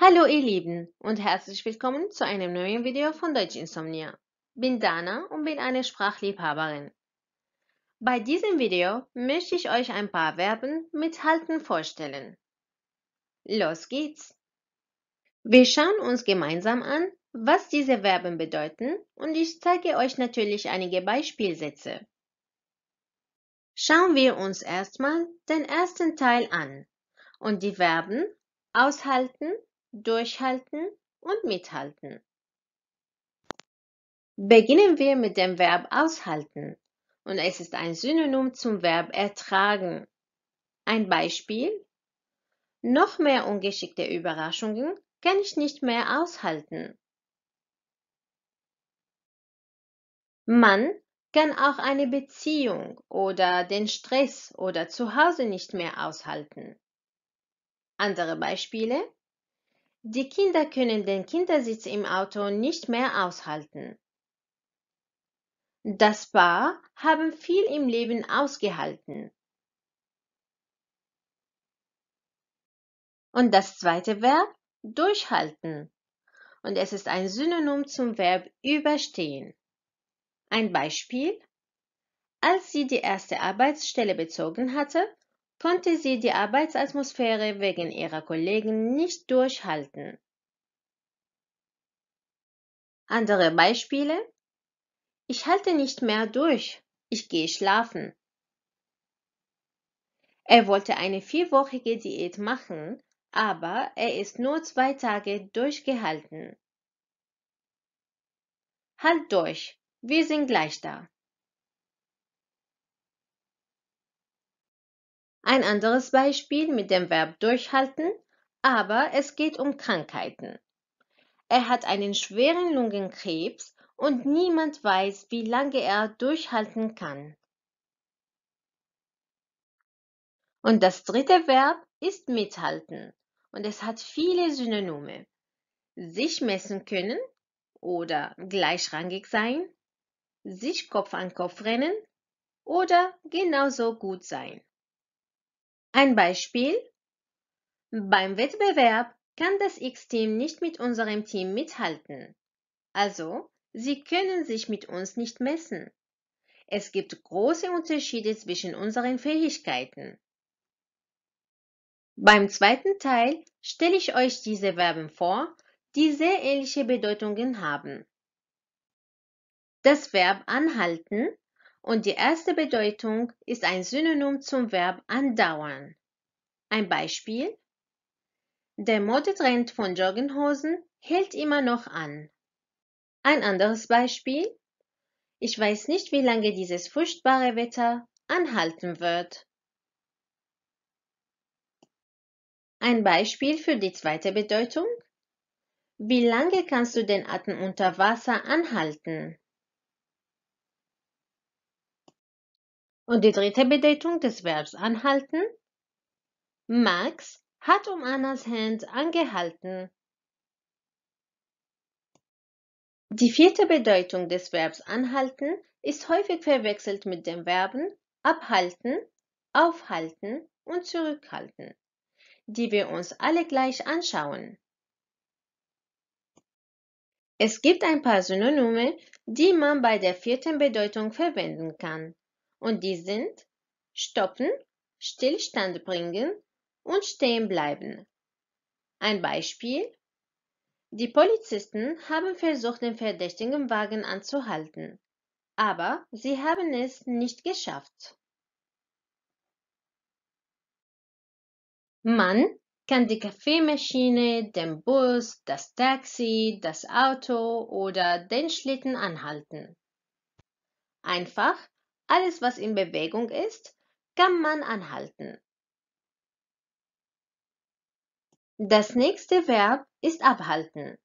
Hallo ihr Lieben und herzlich willkommen zu einem neuen Video von Deutsch Insomnia. Bin Dana und bin eine Sprachliebhaberin. Bei diesem Video möchte ich euch ein paar Verben mit halten vorstellen. Los geht's! Wir schauen uns gemeinsam an, was diese Verben bedeuten und ich zeige euch natürlich einige Beispielsätze. Schauen wir uns erstmal den ersten Teil an und die Verben aushalten Durchhalten und Mithalten. Beginnen wir mit dem Verb aushalten und es ist ein Synonym zum Verb ertragen. Ein Beispiel. Noch mehr ungeschickte Überraschungen kann ich nicht mehr aushalten. Man kann auch eine Beziehung oder den Stress oder zu Hause nicht mehr aushalten. Andere Beispiele. Die Kinder können den Kindersitz im Auto nicht mehr aushalten. Das Paar haben viel im Leben ausgehalten. Und das zweite Verb durchhalten. Und es ist ein Synonym zum Verb überstehen. Ein Beispiel. Als sie die erste Arbeitsstelle bezogen hatte, konnte sie die Arbeitsatmosphäre wegen ihrer Kollegen nicht durchhalten. Andere Beispiele? Ich halte nicht mehr durch, ich gehe schlafen. Er wollte eine vierwöchige Diät machen, aber er ist nur zwei Tage durchgehalten. Halt durch, wir sind gleich da. Ein anderes Beispiel mit dem Verb durchhalten, aber es geht um Krankheiten. Er hat einen schweren Lungenkrebs und niemand weiß, wie lange er durchhalten kann. Und das dritte Verb ist mithalten und es hat viele Synonyme. Sich messen können oder gleichrangig sein, sich Kopf an Kopf rennen oder genauso gut sein. Ein Beispiel Beim Wettbewerb kann das X-Team nicht mit unserem Team mithalten. Also, sie können sich mit uns nicht messen. Es gibt große Unterschiede zwischen unseren Fähigkeiten. Beim zweiten Teil stelle ich euch diese Verben vor, die sehr ähnliche Bedeutungen haben. Das Verb anhalten und die erste Bedeutung ist ein Synonym zum Verb andauern. Ein Beispiel. Der Modetrend von Jogginghosen hält immer noch an. Ein anderes Beispiel. Ich weiß nicht, wie lange dieses furchtbare Wetter anhalten wird. Ein Beispiel für die zweite Bedeutung. Wie lange kannst du den Atem unter Wasser anhalten? Und die dritte Bedeutung des Verbs anhalten? Max hat um Annas Hand angehalten. Die vierte Bedeutung des Verbs anhalten ist häufig verwechselt mit den Verben abhalten, aufhalten und zurückhalten, die wir uns alle gleich anschauen. Es gibt ein paar Synonyme, die man bei der vierten Bedeutung verwenden kann und die sind stoppen, Stillstand bringen und stehen bleiben. Ein Beispiel Die Polizisten haben versucht, den verdächtigen Wagen anzuhalten, aber sie haben es nicht geschafft. Man kann die Kaffeemaschine, den Bus, das Taxi, das Auto oder den Schlitten anhalten. Einfach alles, was in Bewegung ist, kann man anhalten. Das nächste Verb ist abhalten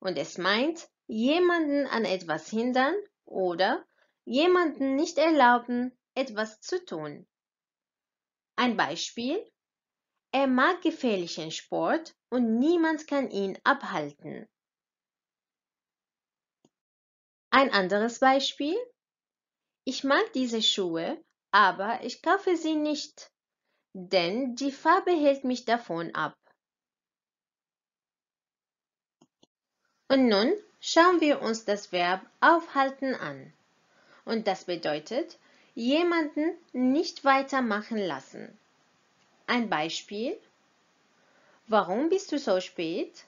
und es meint jemanden an etwas hindern oder jemanden nicht erlauben, etwas zu tun. Ein Beispiel. Er mag gefährlichen Sport und niemand kann ihn abhalten. Ein anderes Beispiel. Ich mag diese Schuhe, aber ich kaufe sie nicht, denn die Farbe hält mich davon ab. Und nun schauen wir uns das Verb aufhalten an. Und das bedeutet, jemanden nicht weitermachen lassen. Ein Beispiel. Warum bist du so spät?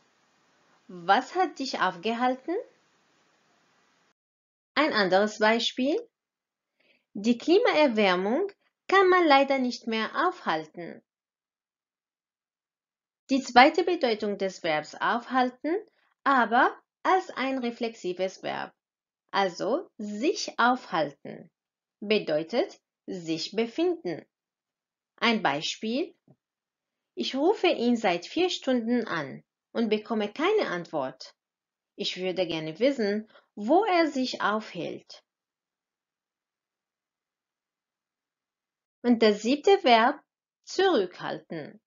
Was hat dich aufgehalten? Ein anderes Beispiel. Die Klimaerwärmung kann man leider nicht mehr aufhalten. Die zweite Bedeutung des Verbs aufhalten, aber als ein reflexives Verb, also sich aufhalten, bedeutet sich befinden. Ein Beispiel. Ich rufe ihn seit vier Stunden an und bekomme keine Antwort. Ich würde gerne wissen, wo er sich aufhält. Und der siebte Verb zurückhalten.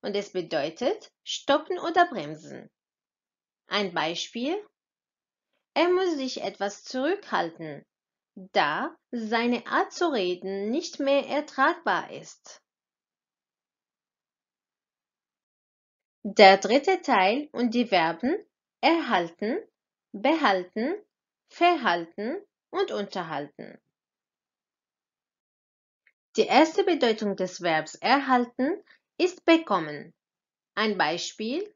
Und es bedeutet stoppen oder bremsen. Ein Beispiel. Er muss sich etwas zurückhalten, da seine Art zu reden nicht mehr ertragbar ist. Der dritte Teil und die Verben erhalten, behalten, verhalten und unterhalten. Die erste Bedeutung des Verbs erhalten ist bekommen. Ein Beispiel.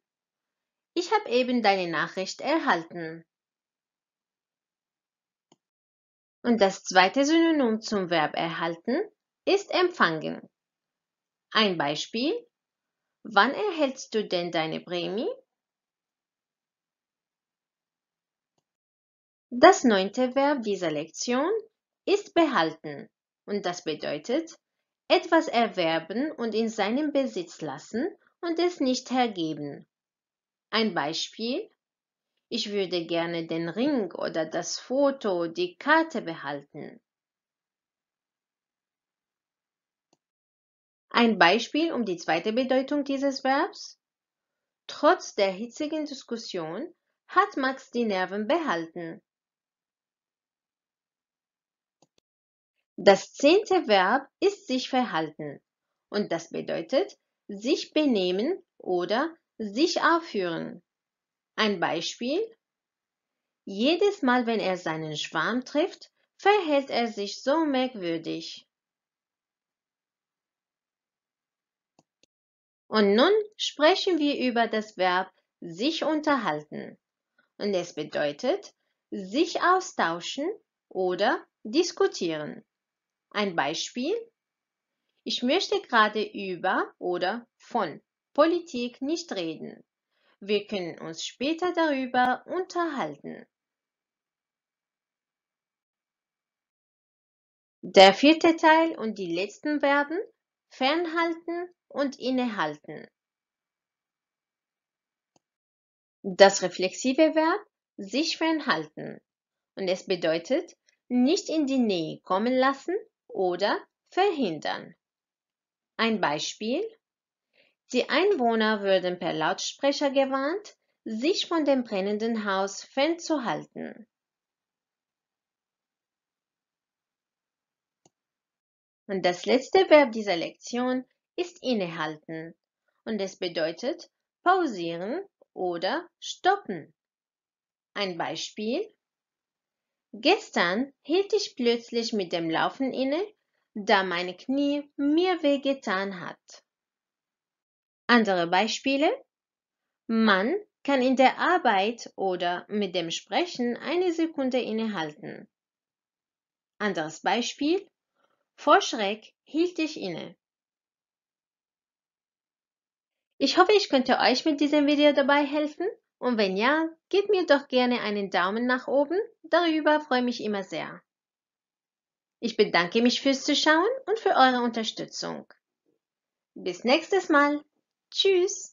Ich habe eben deine Nachricht erhalten. Und das zweite Synonym zum Verb erhalten ist empfangen. Ein Beispiel. Wann erhältst du denn deine Prämie? Das neunte Verb dieser Lektion ist behalten. Und das bedeutet, etwas erwerben und in seinem Besitz lassen und es nicht hergeben. Ein Beispiel. Ich würde gerne den Ring oder das Foto, die Karte behalten. Ein Beispiel um die zweite Bedeutung dieses Verbs. Trotz der hitzigen Diskussion hat Max die Nerven behalten. Das zehnte Verb ist sich verhalten und das bedeutet sich benehmen oder sich aufführen. Ein Beispiel. Jedes Mal, wenn er seinen Schwarm trifft, verhält er sich so merkwürdig. Und nun sprechen wir über das Verb sich unterhalten. Und es bedeutet sich austauschen oder diskutieren. Ein Beispiel. Ich möchte gerade über oder von Politik nicht reden. Wir können uns später darüber unterhalten. Der vierte Teil und die letzten Verben fernhalten und innehalten. Das reflexive Verb sich fernhalten und es bedeutet nicht in die Nähe kommen lassen oder verhindern. Ein Beispiel Die Einwohner würden per Lautsprecher gewarnt, sich von dem brennenden Haus fernzuhalten. Und das letzte Verb dieser Lektion ist innehalten und es bedeutet pausieren oder stoppen. Ein Beispiel Gestern hielt ich plötzlich mit dem Laufen inne, da meine Knie mir weh getan hat. Andere Beispiele? Man kann in der Arbeit oder mit dem Sprechen eine Sekunde innehalten. Anderes Beispiel? Vor Schreck hielt ich inne. Ich hoffe, ich konnte euch mit diesem Video dabei helfen. Und wenn ja, gebt mir doch gerne einen Daumen nach oben, darüber freue mich immer sehr. Ich bedanke mich fürs Zuschauen und für eure Unterstützung. Bis nächstes Mal. Tschüss.